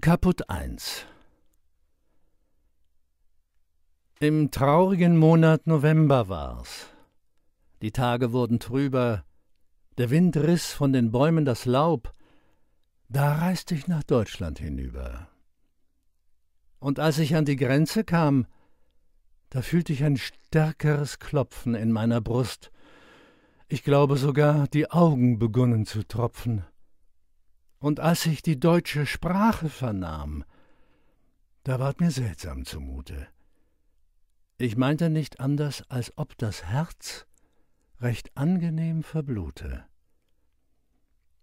Kaputt 1 Im traurigen Monat November war's. Die Tage wurden trüber, der Wind riss von den Bäumen das Laub, da reiste ich nach Deutschland hinüber. Und als ich an die Grenze kam, da fühlte ich ein stärkeres Klopfen in meiner Brust. Ich glaube sogar, die Augen begonnen zu tropfen und als ich die deutsche Sprache vernahm, da ward mir seltsam zumute. Ich meinte nicht anders, als ob das Herz recht angenehm verblute.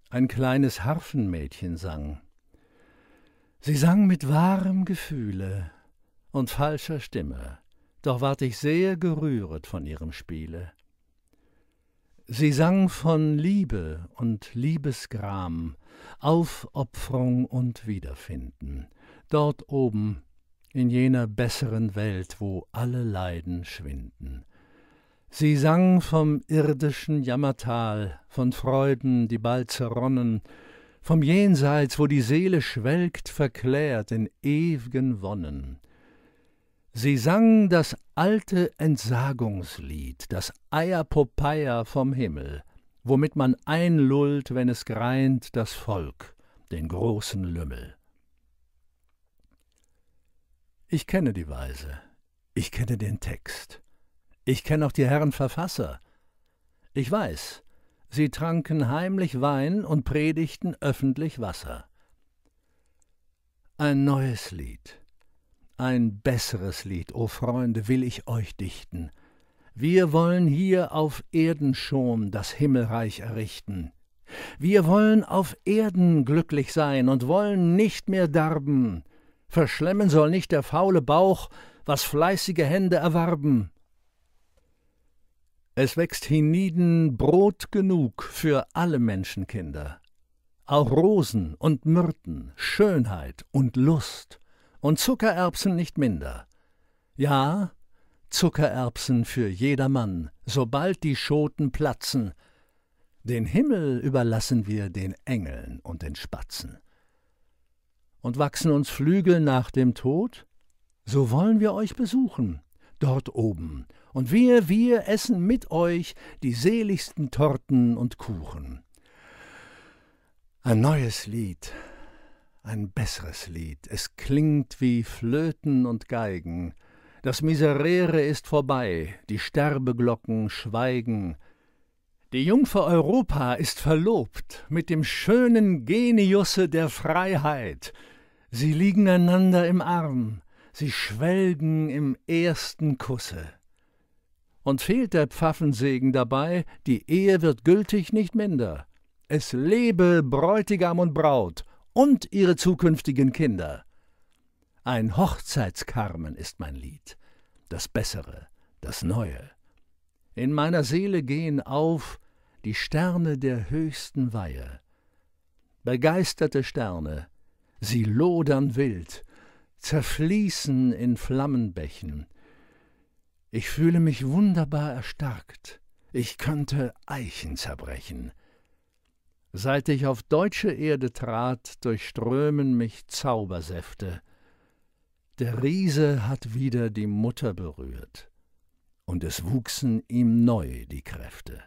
Ein kleines Harfenmädchen sang. Sie sang mit wahrem Gefühle und falscher Stimme, doch ward ich sehr gerühret von ihrem Spiele. Sie sang von Liebe und Liebesgram, Aufopferung und Wiederfinden, dort oben in jener besseren Welt, wo alle Leiden schwinden. Sie sang vom irdischen Jammertal, von Freuden, die bald zerronnen, vom Jenseits, wo die Seele schwelgt, verklärt in ew'gen Wonnen. Sie sang das alte Entsagungslied, das Eierpopeia vom Himmel, womit man einlullt, wenn es greint, das Volk, den großen Lümmel. Ich kenne die Weise, ich kenne den Text, ich kenne auch die Herren Verfasser. Ich weiß, sie tranken heimlich Wein und predigten öffentlich Wasser. Ein neues Lied, ein besseres Lied, o Freunde, will ich euch dichten. Wir wollen hier auf Erden schon das Himmelreich errichten. Wir wollen auf Erden glücklich sein und wollen nicht mehr darben. Verschlemmen soll nicht der faule Bauch, was fleißige Hände erwarben. Es wächst hienieden Brot genug für alle Menschenkinder, auch Rosen und Myrten, Schönheit und Lust und Zuckererbsen nicht minder. Ja, Zuckererbsen für jedermann, sobald die Schoten platzen. Den Himmel überlassen wir den Engeln und den Spatzen. Und wachsen uns Flügel nach dem Tod? So wollen wir euch besuchen, dort oben, und wir, wir essen mit euch die seligsten Torten und Kuchen. Ein neues Lied ein besseres Lied, es klingt wie Flöten und Geigen. Das Miserere ist vorbei, die Sterbeglocken schweigen. Die Jungfer Europa ist verlobt mit dem schönen Geniusse der Freiheit. Sie liegen einander im Arm, sie schwelgen im ersten Kusse. Und fehlt der Pfaffensegen dabei, die Ehe wird gültig nicht minder. Es lebe Bräutigam und Braut, und ihre zukünftigen Kinder. Ein Hochzeitskarmen ist mein Lied, das Bessere, das Neue. In meiner Seele gehen auf die Sterne der höchsten Weihe. Begeisterte Sterne, sie lodern wild, zerfließen in Flammenbächen. Ich fühle mich wunderbar erstarkt, ich könnte Eichen zerbrechen. Seit ich auf deutsche Erde trat, durchströmen mich Zaubersäfte. Der Riese hat wieder die Mutter berührt, und es wuchsen ihm neu die Kräfte.